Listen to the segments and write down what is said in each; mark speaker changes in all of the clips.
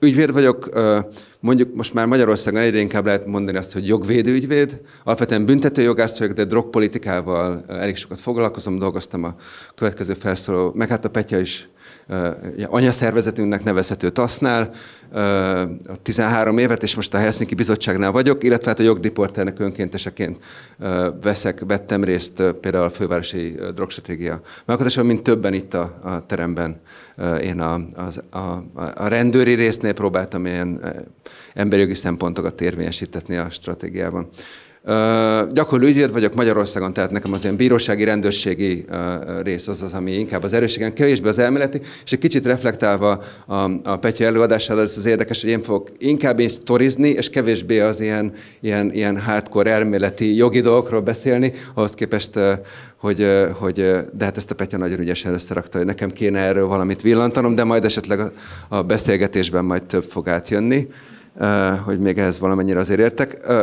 Speaker 1: Ügyvéd vagyok, mondjuk most már Magyarországon egyre inkább lehet mondani azt, hogy jogvédőügyvéd, ügyvéd, alapvetően büntetőjogász vagyok, de drogpolitikával eh, elég sokat foglalkozom, dolgoztam a következő felszóló, meg hát a Petya is eh, anyaszervezetünknek nevezhető TASZ-nál, 13 eh, évet, és most a Helsinki Bizottságnál vagyok, illetve hát a jogriporternek önkénteseként veszek, vettem részt például a fővárosi drogstratégia megalkotásában, mint többen itt a, a teremben. Én a, az, a, a rendőri résznél próbáltam ilyen emberi jogi szempontokat érvényesítetni a stratégiában. Uh, gyakorló ügyvéd vagyok Magyarországon, tehát nekem az ilyen bírósági, rendőrségi rész az az, ami inkább az erőségen kevésbé az elméleti, és egy kicsit reflektálva a, a Petya előadására, ez az érdekes, hogy én fogok inkább én sztorizni, és kevésbé az ilyen, ilyen, ilyen hardcore elméleti jogi dolgokról beszélni, ahhoz képest, hogy, hogy de hát ezt a Petya nagyon ügyesen összerakta, hogy nekem kéne erről valamit villantanom, de majd esetleg a, a beszélgetésben majd több fog átjönni. Eh, hogy még ehhez valamennyire azért értek. Eh,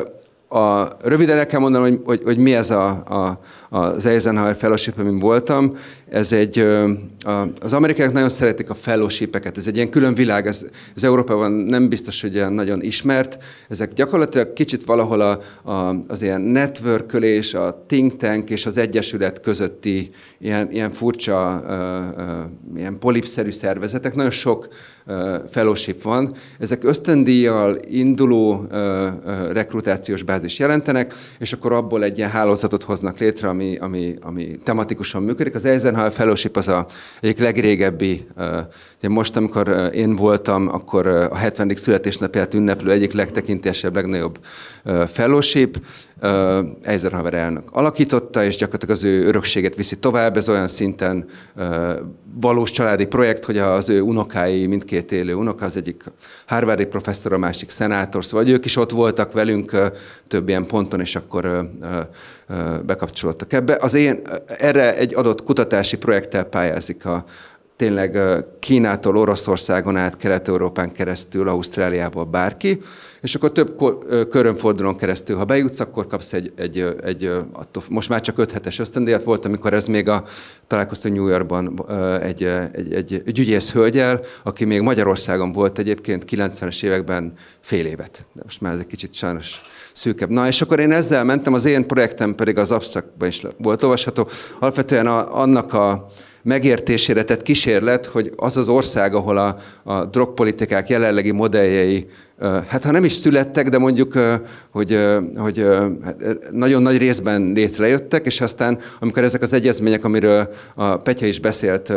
Speaker 1: a, röviden el kell mondanom, hogy, hogy, hogy mi ez a, a, az Eisenhower fellowship, amin voltam. Ez egy, eh, a, az amerikaiak nagyon szeretik a fellowshipeket, ez egy ilyen külön világ, ez, ez Európában nem biztos, hogy ilyen nagyon ismert. Ezek gyakorlatilag kicsit valahol a, a, az ilyen network a think tank és az egyesület közötti ilyen, ilyen furcsa, a, a, ilyen polipszerű szervezetek. Nagyon sok fellowship van. Ezek ösztöndíjjal induló rekrutációs bázis jelentenek, és akkor abból egy ilyen hálózatot hoznak létre, ami, ami, ami tematikusan működik. Az Eisenhower Fellowship az a egyik legrégebbi, ugye most, amikor én voltam, akkor a 70. születésnapját ünneplő egyik legtekintésebb, legnagyobb fellowship. Eisenhower elnök alakította, és gyakorlatilag az ő örökséget viszi tovább. Ez olyan szinten valós családi projekt, hogy az ő unokái mindkét két élő unok, az egyik Harvardi professzor, a másik szenátor, szóval ők is ott voltak velünk több ilyen ponton, és akkor bekapcsolódtak ebbe. Az én, erre egy adott kutatási projekttel pályázik a, tényleg Kínától Oroszországon át, Kelet-Európán keresztül, Ausztráliából bárki, és akkor több körönfordulón keresztül, ha bejutsz, akkor kapsz egy, egy, egy attól, most már csak 5 hetes ösztöndíjat volt, amikor ez még a, találkoztam New Yorkban egy, egy, egy, egy ügyész hölgyel, aki még Magyarországon volt egyébként 90-es években fél évet, de most már ez egy kicsit sajnos szűkebb. Na, és akkor én ezzel mentem, az én projektem pedig az abstraktban is volt olvasható. Alapvetően a, annak a megértésére tett kísérlet, hogy az az ország, ahol a, a drogpolitikák jelenlegi modelljei, hát ha nem is születtek, de mondjuk, hogy, hogy hát, nagyon nagy részben létrejöttek, és aztán amikor ezek az egyezmények, amiről a Petya is beszélt,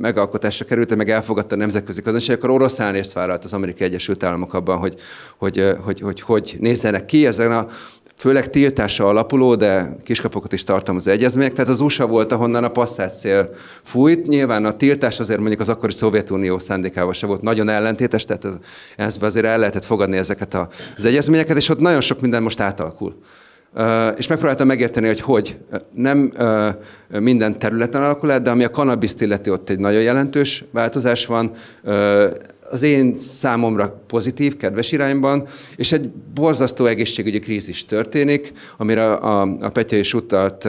Speaker 1: megalkotásra kerültek, meg elfogadta a nemzetközi közönség, akkor oroszán részt vállalt az Amerikai Egyesült Államok abban, hogy hogy, hogy, hogy, hogy nézzenek ki. Ezen a főleg tiltása alapuló, de kiskapokat is tartalmazó egyezmények. Tehát az USA volt, ahonnan a passzát szél fújt. Nyilván a tiltás azért mondjuk az akkori Szovjetunió szándékával se volt nagyon ellentétes, tehát az ensz azért el lehetett fogadni ezeket az egyezményeket, és ott nagyon sok minden most átalakul. Uh, és megpróbáltam megérteni, hogy hogy. Nem uh, minden területen alakul át, de ami a kanabiszt illeti, ott egy nagyon jelentős változás van. Uh, az én számomra pozitív, kedves irányban, és egy borzasztó egészségügyi krízis történik, amire a, a Petya is utalt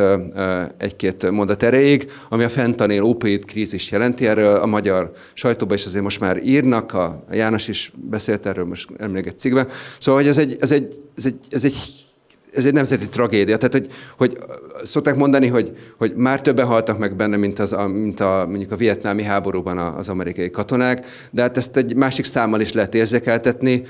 Speaker 1: egy-két mondat erejéig, ami a fentanél opioid krízis jelenti, erről a magyar sajtóban is azért most már írnak, a János is beszélt erről most emlék cikkben. Szóval, hogy ez egy, ez egy, ez egy, ez egy ez egy nemzeti tragédia. Tehát, hogy, hogy szokták mondani, hogy, hogy már többen haltak meg benne, mint, az, a, mint a, mondjuk a vietnámi háborúban az amerikai katonák, de hát ezt egy másik számmal is lehet érzékeltetni,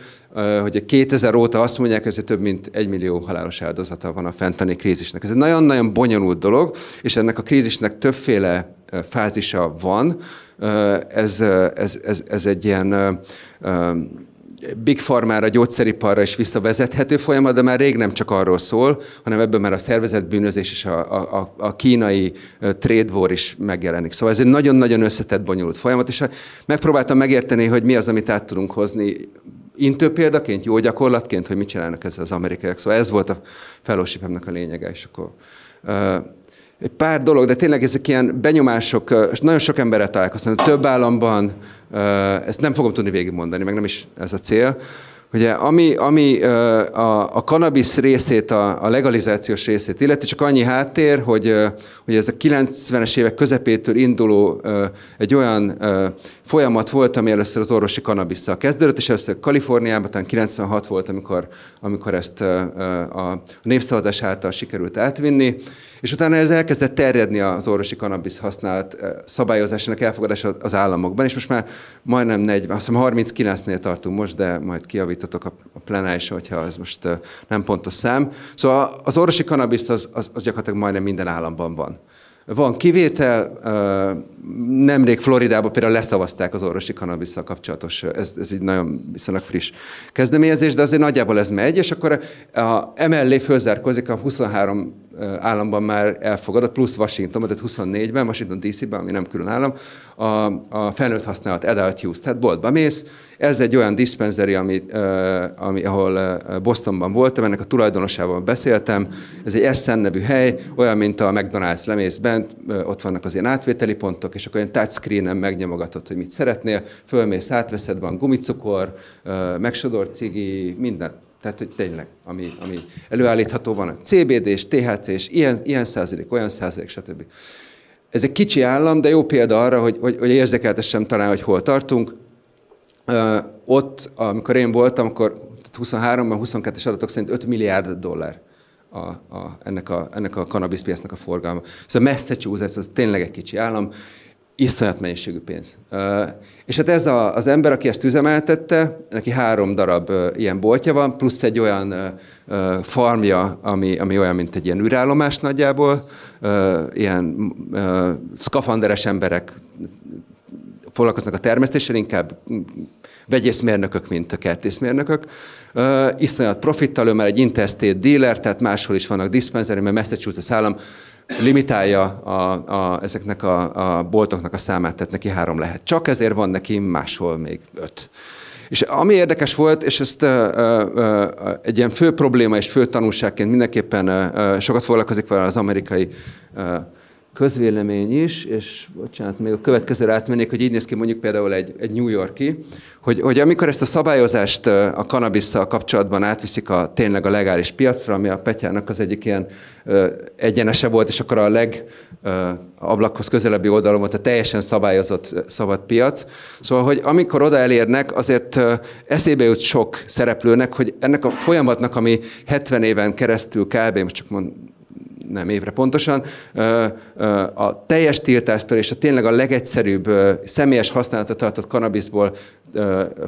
Speaker 1: hogy a 2000 óta azt mondják, hogy több mint egy millió halálos áldozata van a fentani krízisnek. Ez egy nagyon-nagyon bonyolult dolog, és ennek a krízisnek többféle fázisa van. Ez, ez, ez, ez egy ilyen big farmára, gyógyszeriparra is visszavezethető folyamat, de már rég nem csak arról szól, hanem ebben már a szervezetbűnözés és a, a, a kínai trade war is megjelenik. Szóval ez egy nagyon-nagyon összetett, bonyolult folyamat, és megpróbáltam megérteni, hogy mi az, amit át tudunk hozni intő példaként, jó gyakorlatként, hogy mit csinálnak ezzel az amerikaiak. Szóval ez volt a fellowship a lényege, és akkor egy pár dolog, de tényleg ezek ilyen benyomások, és nagyon sok emberrel találkoztam, több államban, ezt nem fogom tudni végigmondani, meg nem is ez a cél, Ugye, ami, ami a, a cannabis részét, a, a legalizációs részét illetve csak annyi háttér, hogy, hogy ez a 90-es évek közepétől induló egy olyan folyamat volt, ami először az orvosi kanabisszal kezdődött, és először Kaliforniában, talán 96 volt, amikor, amikor ezt a, a népszavazás által sikerült átvinni, és utána ez elkezdett terjedni az orvosi kanabisz használat szabályozásának elfogadása az államokban, és most már majdnem 40, azt hiszem 39-nél tartunk most, de majd kiavítunk javítatok a, a plenárisra, hogyha az most nem pontos szám. Szóval az orvosi kanabiszt az, az, az gyakorlatilag majdnem minden államban van. Van kivétel, nemrég Floridában például leszavazták az orvosi kanabisszal kapcsolatos, ez, ez egy nagyon viszonylag friss kezdeményezés, de azért nagyjából ez megy, és akkor a, emellé fölzárkozik a 23 államban már elfogadott, plusz Washington, tehát 24-ben, Washington DC-ben, ami nem külön állam, a, a felnőtt használat adult use, tehát boltba mész. Ez egy olyan dispensary, ami, ami, ahol Bostonban voltam, ennek a tulajdonosával beszéltem. Ez egy Essen nevű hely, olyan, mint a McDonald's, lemész bent, ott vannak az ilyen átvételi pontok, és akkor olyan touchscreen-en megnyomogatod, hogy mit szeretnél, fölmész, átveszed, van gumicukor, megsodort cigi, mindent tehát, hogy tényleg, ami, ami előállítható van, CBD-s, THC-s, ilyen, ilyen százalék, olyan százalék, stb. Ez egy kicsi állam, de jó példa arra, hogy, hogy, hogy érzekeltessem talán, hogy hol tartunk. Uh, ott, amikor én voltam, akkor 23-ban, 22-es adatok szerint 5 milliárd dollár a, a, ennek, a, ennek a cannabis piacnak a forgalma. Szóval Massachusetts az tényleg egy kicsi állam, iszonyat mennyiségű pénz. És hát ez az ember, aki ezt üzemeltette, neki három darab ilyen boltja van, plusz egy olyan farmja, ami, ami olyan, mint egy ilyen űrállomás nagyjából, ilyen szkafanderes emberek foglalkoznak a termesztéssel, inkább vegyészmérnökök, mint a kertészmérnökök. Iszonyat profittal, ő már egy interstate dealer, tehát máshol is vannak diszpenzeri, mert Massachusetts állam limitálja a, a, ezeknek a, a boltoknak a számát, tehát neki három lehet. Csak ezért van neki máshol még öt. És ami érdekes volt, és ezt ö, ö, ö, egy ilyen fő probléma és fő tanulságként mindenképpen ö, ö, sokat foglalkozik vele az amerikai ö, közvélemény is, és bocsánat, még a következőre átmennék, hogy így néz ki mondjuk például egy, egy New Yorki, hogy, hogy amikor ezt a szabályozást a kanabisszal kapcsolatban átviszik a tényleg a legális piacra, ami a Petyának az egyik ilyen ö, egyenese volt, és akkor a leg ö, ablakhoz közelebbi oldalon volt a teljesen szabályozott szabad piac. Szóval, hogy amikor oda elérnek, azért eszébe jut sok szereplőnek, hogy ennek a folyamatnak, ami 70 éven keresztül kb. most csak mond, nem évre pontosan, a teljes tiltástól és a tényleg a legegyszerűbb személyes használatot tartott kanabiszból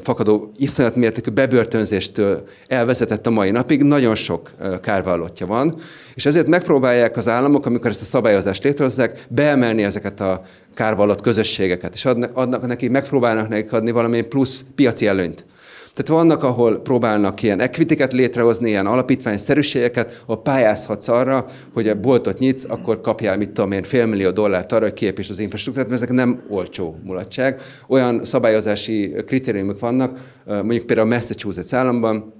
Speaker 1: fakadó iszonyat mértékű bebörtönzéstől elvezetett a mai napig, nagyon sok kárvallotja van, és ezért megpróbálják az államok, amikor ezt a szabályozást létrehozzák, beemelni ezeket a kárvallott közösségeket, és adnak, adnak neki, megpróbálnak nekik adni valamilyen plusz piaci előnyt. Tehát vannak, ahol próbálnak ilyen ekvitiket létrehozni, ilyen alapítványszerűségeket, ahol pályázhatsz arra, hogy a boltot nyitsz, akkor kapjál, mit tudom én, félmillió dollárt arra, hogy kiépíts az infrastruktúrát, mert ezek nem olcsó mulatság. Olyan szabályozási kritériumok vannak, mondjuk például a Massachusetts államban,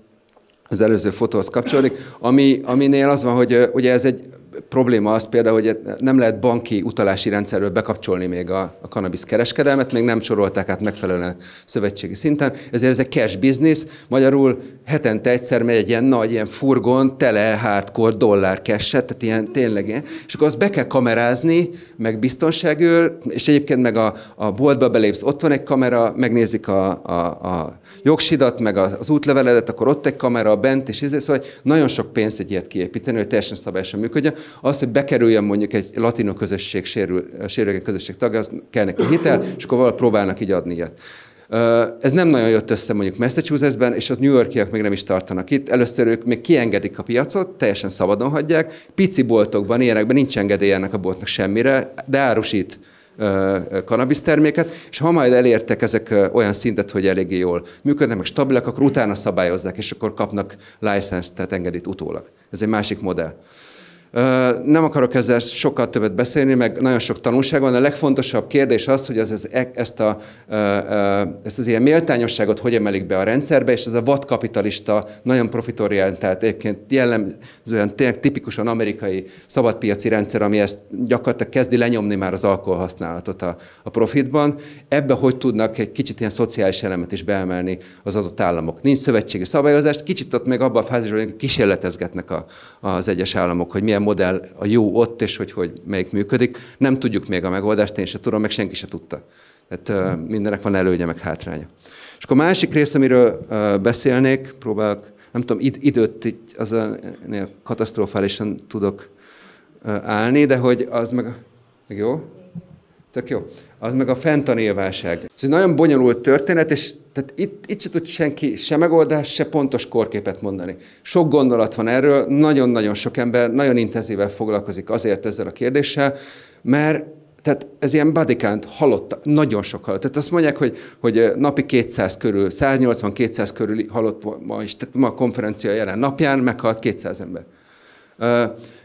Speaker 1: az előző fotóhoz kapcsolódik, ami, aminél az van, hogy ugye ez egy probléma az például, hogy nem lehet banki utalási rendszerről bekapcsolni még a, a cannabis kereskedelmet, még nem sorolták át megfelelően szövetségi szinten, ezért ez egy cash business, magyarul hetente egyszer megy egy ilyen nagy, ilyen furgon, tele hardcore dollár cash tehát ilyen tényleg ilyen, és akkor azt be kell kamerázni, meg biztonságőr, és egyébként meg a, a boltba belépsz, ott van egy kamera, megnézik a, a, a jogsidat, meg az útleveledet, akkor ott egy kamera bent, és ez, szóval nagyon sok pénzt egy ilyet kiépíteni, hogy teljesen szabályosan működjön az, hogy bekerüljön mondjuk egy latinok közösség, sérülékeny közösség tagja, az kell neki hitel, és akkor valahol próbálnak így adni ilyet. Ez nem nagyon jött össze mondjuk Massachusettsben, és az New Yorkiak még nem is tartanak itt. Először ők még kiengedik a piacot, teljesen szabadon hagyják. Pici boltokban, ilyenekben nincs engedély ennek a boltnak semmire, de árusít cannabis terméket, és ha majd elértek ezek olyan szintet, hogy eléggé jól működnek, meg stabilak, akkor utána szabályozzák, és akkor kapnak license, tehát engedélyt utólag. Ez egy másik modell. Nem akarok ezzel sokkal többet beszélni, meg nagyon sok tanulság van. A legfontosabb kérdés az, hogy ez, ez, ezt, a, ezt az ilyen méltányosságot hogy emelik be a rendszerbe, és ez a vadkapitalista, nagyon profitorientált, egyébként jellemzően tényleg tipikusan amerikai szabadpiaci rendszer, ami ezt gyakorlatilag kezdi lenyomni már az alkoholhasználatot a, a profitban. Ebbe hogy tudnak egy kicsit ilyen szociális elemet is beemelni az adott államok? Nincs szövetségi szabályozást, kicsit ott még abban a fázisban, hogy kísérletezgetnek a, az egyes államok, hogy milyen milyen modell a jó ott, és hogy, hogy melyik működik. Nem tudjuk még a megoldást, én se tudom, meg senki se tudta. Tehát mindenek van előnye, meg hátránya. És akkor a másik rész, amiről beszélnék, próbálok, nem tudom, id- időt így az a, katasztrofálisan tudok állni, de hogy az meg, meg jó? Tök jó. Az meg a fentanélválság. Ez egy nagyon bonyolult történet, és tehát itt, itt se tud senki se megoldás, se pontos korképet mondani. Sok gondolat van erről, nagyon-nagyon sok ember nagyon intenzíven foglalkozik azért ezzel a kérdéssel, mert tehát ez ilyen badikánt halott, nagyon sok halott. Tehát azt mondják, hogy, hogy napi 200 körül, 180-200 körül halott ma is, tehát ma a konferencia jelen napján meghalt 200 ember.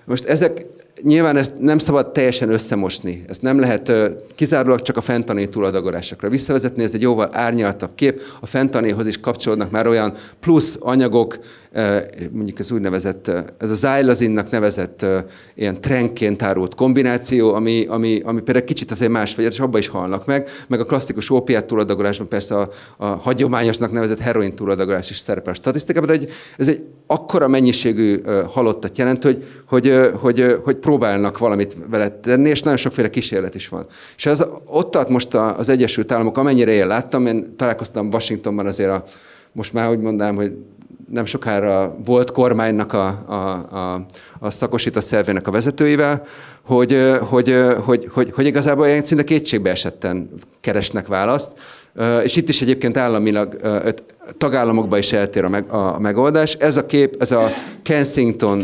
Speaker 1: Most ezek, nyilván ezt nem szabad teljesen összemosni, ezt nem lehet kizárólag csak a fentani túladagolásokra visszavezetni, ez egy jóval árnyaltabb kép, a fentanéhoz is kapcsolódnak már olyan plusz anyagok, mondjuk ez úgynevezett, ez a zájlazinnak nevezett ilyen trendként árult kombináció, ami, ami, ami például kicsit azért más vagy és hát abba is halnak meg, meg a klasszikus ópiát túladagolásban persze a, a hagyományosnak nevezett heroin túladagolás is szerepel a statisztikában, de ez egy akkora mennyiségű halottat jelent, hogy, hogy, hogy, hogy, hogy próbálnak valamit vele tenni, és nagyon sokféle kísérlet is van. És az, ott tart most az Egyesült Államok, amennyire én láttam, én találkoztam Washingtonban azért a, most már úgy mondanám, hogy nem sokára volt kormánynak a, a, a, a szakosít a szervének a vezetőivel, hogy, hogy, hogy, hogy, hogy igazából ilyen szinte kétségbe esetten keresnek választ. És itt is egyébként államilag tagállamokban is eltér a, meg, a megoldás. Ez a kép, ez a Kensington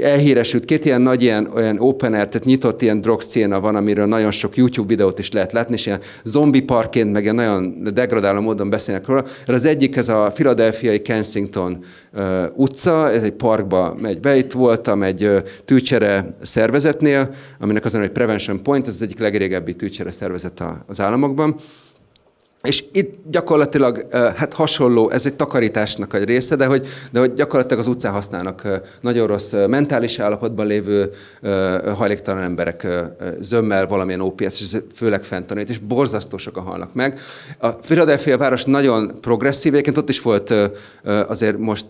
Speaker 1: elhíresült, két ilyen nagy ilyen olyan open air, tehát nyitott ilyen drog széna van, amiről nagyon sok YouTube videót is lehet látni, és ilyen zombi parként, meg ilyen nagyon degradáló módon beszélnek róla. Az egyik, ez a filadelfiai Kensington uh, utca, ez egy parkba megy be, itt voltam egy uh, tűcsere szervezetnél, aminek az a Prevention Point, ez az egyik legrégebbi tűcsere szervezet az államokban, és itt gyakorlatilag hát hasonló, ez egy takarításnak egy része, de hogy, de hogy gyakorlatilag az utcán használnak nagyon rossz mentális állapotban lévő hajléktalan emberek zömmel valamilyen OPS, és főleg fentanít, és borzasztó sokan halnak meg. A Philadelphia város nagyon progresszív, egyébként ott is volt azért most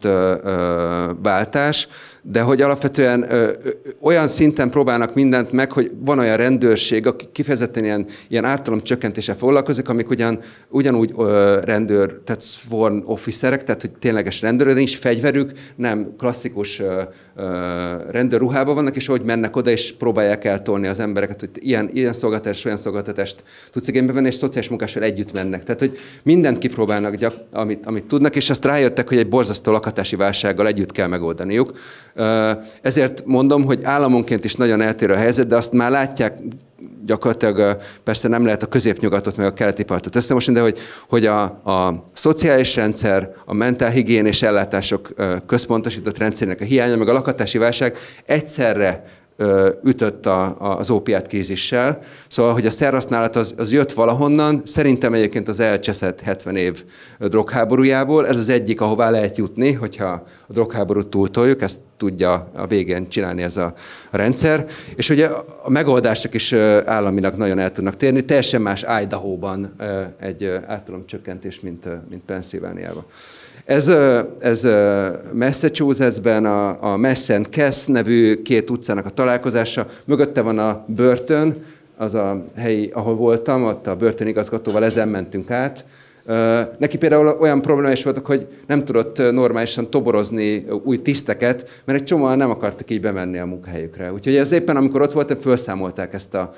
Speaker 1: váltás, de hogy alapvetően ö, ö, olyan szinten próbálnak mindent meg, hogy van olyan rendőrség, aki kifejezetten ilyen, ilyen ártalom csökkentése foglalkozik, amik ugyan, ugyanúgy ö, rendőr, tehát sworn officerek, tehát hogy tényleges rendőr, de nincs fegyverük, nem klasszikus ö, ö, rendőrruhában vannak, és hogy mennek oda, és próbálják eltolni az embereket, hogy ilyen, ilyen szolgáltatást, olyan szolgáltatást tudsz igénybe venni, és szociális munkással együtt mennek. Tehát, hogy mindent kipróbálnak, amit, amit tudnak, és azt rájöttek, hogy egy borzasztó lakatási válsággal együtt kell megoldaniuk ezért mondom, hogy államonként is nagyon eltérő a helyzet, de azt már látják gyakorlatilag persze nem lehet a középnyugatot meg a keleti partot összemosni, de hogy, hogy a, a szociális rendszer, a mentálhigién és ellátások központosított rendszerének a hiánya, meg a lakatási válság egyszerre ütött a, a, az ópiát kézissel. Szóval, hogy a szerhasználat az, az jött valahonnan, szerintem egyébként az elcseszett 70 év drogháborújából. Ez az egyik, ahová lehet jutni, hogyha a drogháborút túltoljuk, ezt tudja a végén csinálni ez a rendszer. És ugye a megoldások is államinak nagyon el tudnak térni. Teljesen más Idaho-ban egy áttalomcsökkentés, mint, mint Pennsylvania-ban. Ez, ez Massachusettsben a, a Mass and Cass nevű két utcának a találkozása. Mögötte van a börtön, az a hely, ahol voltam, ott a börtönigazgatóval ezen mentünk át. Neki például olyan probléma is voltak, hogy nem tudott normálisan toborozni új tiszteket, mert egy csomóan nem akartak így bemenni a munkahelyükre. Úgyhogy ez éppen, amikor ott volt, felszámolták ezt a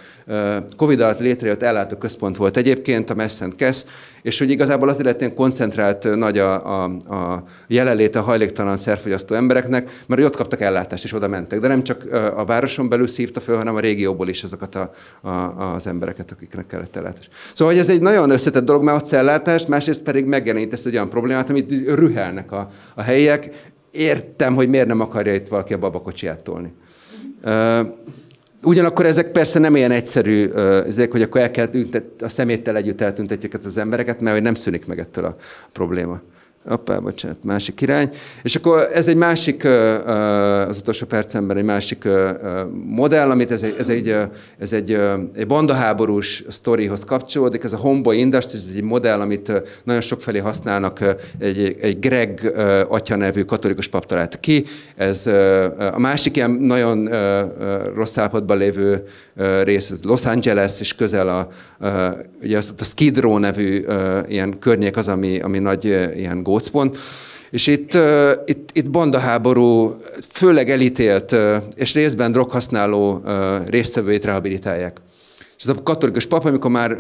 Speaker 1: Covid alatt létrejött ellátó központ volt egyébként, a Messzent Kesz, és hogy igazából az lett koncentrált nagy a, a, a jelenlét a hajléktalan szerfogyasztó embereknek, mert ott kaptak ellátást, és oda mentek. De nem csak a városon belül szívta föl, hanem a régióból is azokat a, a, az embereket, akiknek kellett ellátás. Szóval hogy ez egy nagyon összetett dolog, mert ott megoldást, másrészt pedig ezt egy olyan problémát, amit rühelnek a, a helyiek. Értem, hogy miért nem akarja itt valaki a babakocsiját tolni. Ugyanakkor ezek persze nem ilyen egyszerű, ezek, hogy akkor el kell a szeméttel együtt eltüntetjük az embereket, mert hogy nem szűnik meg ettől a probléma. Apá, bocsánat, másik király. És akkor ez egy másik, az utolsó percemben egy másik modell, amit ez egy, ez egy, ez egy, egy bandaháborús sztorihoz kapcsolódik, ez a Homeboy Industries, ez egy modell, amit nagyon sokfelé használnak, egy, egy Greg atya nevű katolikus pap talált ki. Ez a másik ilyen nagyon rossz állapotban lévő rész, ez Los Angeles, és közel a, ugye a Skid Row nevű ilyen környék az, ami, ami nagy ilyen gócpont. És itt, itt, itt bandaháború, főleg elítélt és részben droghasználó résztvevőit rehabilitálják. És ez a katolikus pap, amikor már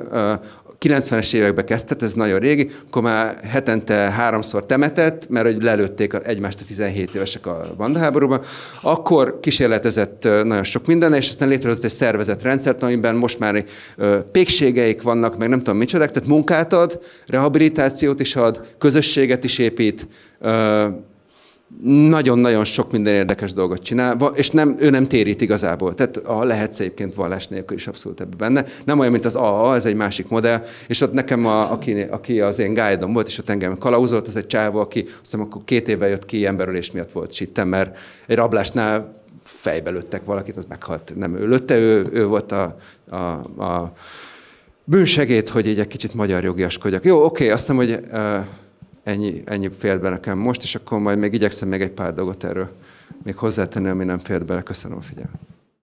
Speaker 1: 90-es években kezdett, ez nagyon régi, akkor már hetente háromszor temetett, mert hogy lelőtték egymást a 17 évesek a bandaháborúban. Akkor kísérletezett nagyon sok minden, és aztán létrehozott egy szervezetrendszert, amiben most már pékségeik vannak, meg nem tudom micsodák, tehát munkát ad, rehabilitációt is ad, közösséget is épít, nagyon-nagyon sok minden érdekes dolgot csinál, és nem, ő nem térít igazából. Tehát a lehet egyébként vallás nélkül is abszolút ebben benne. Nem olyan, mint az AA, ez egy másik modell, és ott nekem, a, aki, aki az én guide volt, és ott engem kalauzolt, az egy csávó, aki azt hiszem akkor két éve jött ki, emberölés miatt volt sitten, mert egy rablásnál fejbe lőttek valakit, az meghalt. Nem ő lőtte, ő, ő volt a, a, a bűnsegét, hogy így egy kicsit magyar jogiaskodjak. Jó, oké, azt hiszem, hogy uh, ennyi, ennyi fér be nekem most, és akkor majd még igyekszem még egy pár dolgot erről még hozzátenni, ami nem fér bele. Köszönöm a figyelmet.